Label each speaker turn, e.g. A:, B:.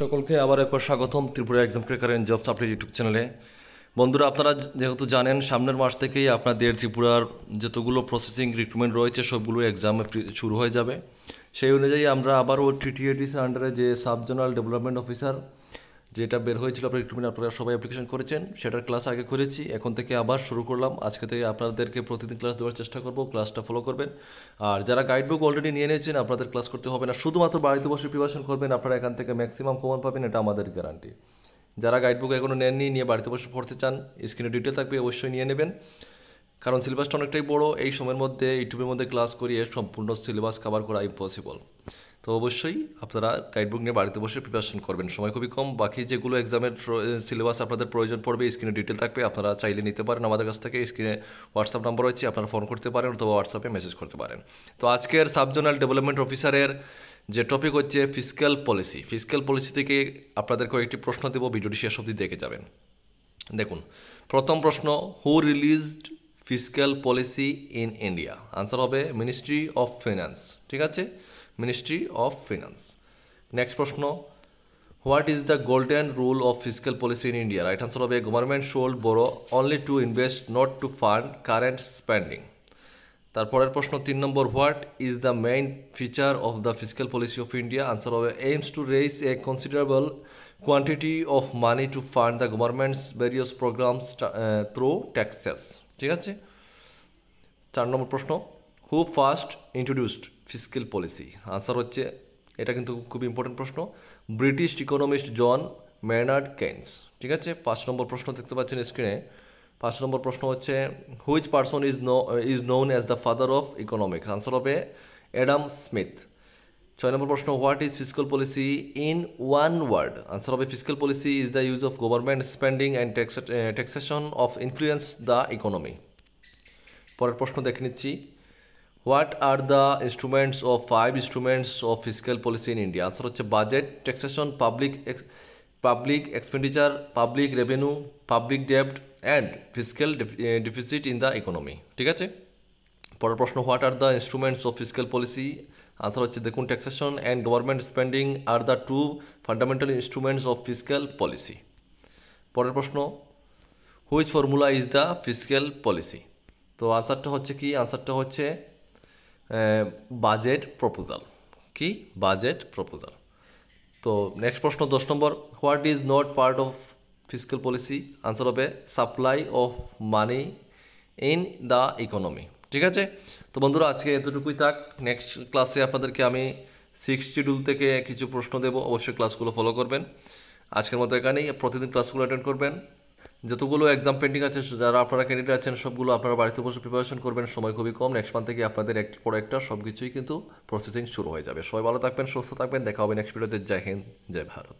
A: সকলকে আবার একবার স্বাগতম ত্রিপুরা এক্সাম ক্রেকারেন জব সাপ্লাই ইউটিউব চ্যানেলে বন্ধুরা আপনারা যেহেতু জানেন সামনের মাস থেকেই আপনাদের ত্রিপুরার যতগুলো প্রসেসিং রিক্রুটমেন্ট রয়েছে সবগুলো এক্সাম শুরু হয়ে যাবে সেই অনুযায়ী আমরা আবারও টিটিএডিসির আন্ডারে যে সাব জোনাল ডেভেলপমেন্ট অফিসার যেটা বের হয়েছিল আপনার রিক্রুটমেন্ট আপনারা সবাই অ্যাপ্লিকেশন করেছেন সেটার ক্লাস আগে করেছি এখন থেকে আবার শুরু করলাম আজকে থেকে আপনাদেরকে প্রতিদিন ক্লাস দেওয়ার চেষ্টা করব ক্লাসটা ফলো করবেন আর যারা গাইডবুক অলরেডি নিয়ে নিয়েছেন আপনাদের ক্লাস করতে হবে না শুধুমাত্র বাড়িতে বসে প্রিপারেশন করবেন আপনারা এখান থেকে ম্যাক্সিমাম কমন পাবেন এটা আমাদের গ্যারান্টি যারা গাইড বুক এখনও নেননি নিয়ে বাড়িতে বসে পড়তে চান স্ক্রিনে ডিটেল থাকবে অবশ্যই নিয়ে নেবেন কারণ সিলেবাসটা অনেকটাই বড় এই সময়ের মধ্যে ইউটিউবের মধ্যে ক্লাস করিয়ে সম্পূর্ণ সিলেবাস কভার করা ইম্পসিবল তো অবশ্যই আপনারা গাইডবুক নিয়ে বাড়িতে বসে প্রিপারেশন করবেন সময় খুবই কম বাকি যেগুলো এক্সামের সিলেবাস আপনাদের প্রয়োজন পড়বে স্ক্রিনে ডিটেল থাকবে আপনারা চাইলে নিতে পারেন আমাদের কাছ থেকে স্ক্রিনে হোয়াটসঅ্যাপ নাম্বার রয়েছে আপনারা ফোন করতে পারেন অথবা হোয়াটসঅ্যাপে মেসেজ করতে পারেন তো আজকের সাবজোনাল ডেভেলপমেন্ট অফিসারের যে টপিক হচ্ছে ফিজিক্যাল পলিসি ফিজিক্যাল পলিসি থেকে আপনাদের কয়েকটি প্রশ্ন দেব ভিডিওটি শেষ অব্দি দেখে যাবেন দেখুন প্রথম প্রশ্ন who released physical policy in India answer হবে মিনিস্ট্রি অফ ফিন্যান্স ঠিক আছে মিনিস্ট্রি অফ ফিনান্স নেক্সট প্রশ্ন what is the golden rule of physical policy in India right answer হবে government shall borrow only to invest not to fund current spending তারপরের প্রশ্ন তিন নম্বর what is the main feature of the physical policy of India answer হবে aims to raise a considerable quantity of money to fund the government's various programmes through taxes ঠিক আছে চার নম্বর প্রশ্ন who first introduced physical policy answer হচ্ছে এটা কিন্তু খুব ইম্পর্টেন্ট প্রশ্ন ব্রিটিশ ইকোনমিস্ট জন ম্যানার্ড কেন্স ঠিক আছে পাঁচ নম্বর প্রশ্ন দেখতে পাচ্ছেন স্ক্রিনে পাঁচ নম্বর প্রশ্ন হচ্ছে which person is no is known as the father of economics answer হবে অ্যাডাম স্মিথ ছয় নম্বর প্রশ্ন what is physical policy in one word answer হবে physical policy is the use of government spending and taxation of influence the economy পরের প্রশ্ন দেখে নিচ্ছি what are the instruments of five instruments of physical policy in India answer হচ্ছে budget taxation public public expenditure public revenue public ডেপ্ট and physical deficit in the economy ঠিক আছে পরের প্রশ্ন what are the instruments of physical policy answer হচ্ছে দেখুন taxation and government spending are the two fundamental instruments of physical policy পরের প্রশ্ন which formula is the physical policy তো আনসারটা হচ্ছে কি আনসারটা হচ্ছে বাজেট প্রপোজাল কি বাজেট প্রপোজাল তো নেক্সট প্রশ্ন দশ নম্বর what is not part of physical policy answer হবে supply of money in the economy ঠিক আছে তো বন্ধুরা আজকে এতটুকুই থাক নেক্সট ক্লাসে আপনাদেরকে আমি সিক্স শিডিউল থেকে কিছু প্রশ্ন দেব অবশ্যই ক্লাসগুলো ফলো করবেন আজকের মতো এখানেই প্রতিদিন ক্লাসগুলো অ্যাটেন্ড করবেন যতগুলো এক্সাম পেন্ডিং আছে যারা আপনারা ক্যান্ডিডেট আছেন সবগুলো আপনারা বাড়িতে বসে প্রিপারেশন করবেন সময় খুবই কম নেক্সট মান্থ থেকে আপনাদের একটি পর একটা সব কিছুই কিন্তু প্রসেসিং শুরু হয়ে যাবে সবাই ভালো থাকবেন সুস্থ থাকবেন দেখা হবে নেক্সট ভিডিওতে জয় হিন্দ জয় ভারত